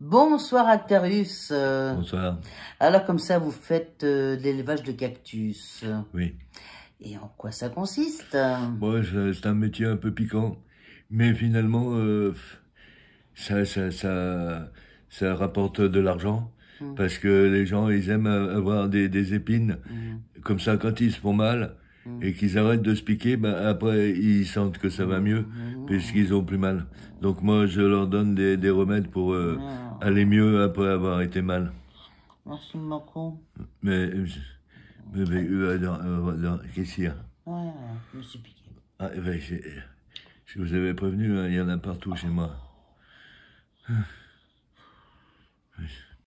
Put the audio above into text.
Bonsoir Actarius, Bonsoir. Alors comme ça, vous faites euh, l'élevage de cactus. Oui. Et en quoi ça consiste c'est un métier un peu piquant, mais finalement, euh, ça, ça, ça, ça, rapporte de l'argent. Hmm. Parce que les gens, ils aiment euh, avoir des, épines. Hmm. Comme ça, quand ils se font mal, Mm. et qu'ils arrêtent de se piquer, ben après ils sentent que ça va mieux mm. Mm. puisqu'ils ont plus mal. Donc moi je leur donne des, des remèdes pour euh, aller mieux après avoir été mal. Merci beaucoup. Mais, euh, mais, mais euh, euh, euh qu'est-ce qu'il y a Ouais, je me suis piqué. Ah, eh ben, je vous avais prévenu, hein, il y en a partout chez moi.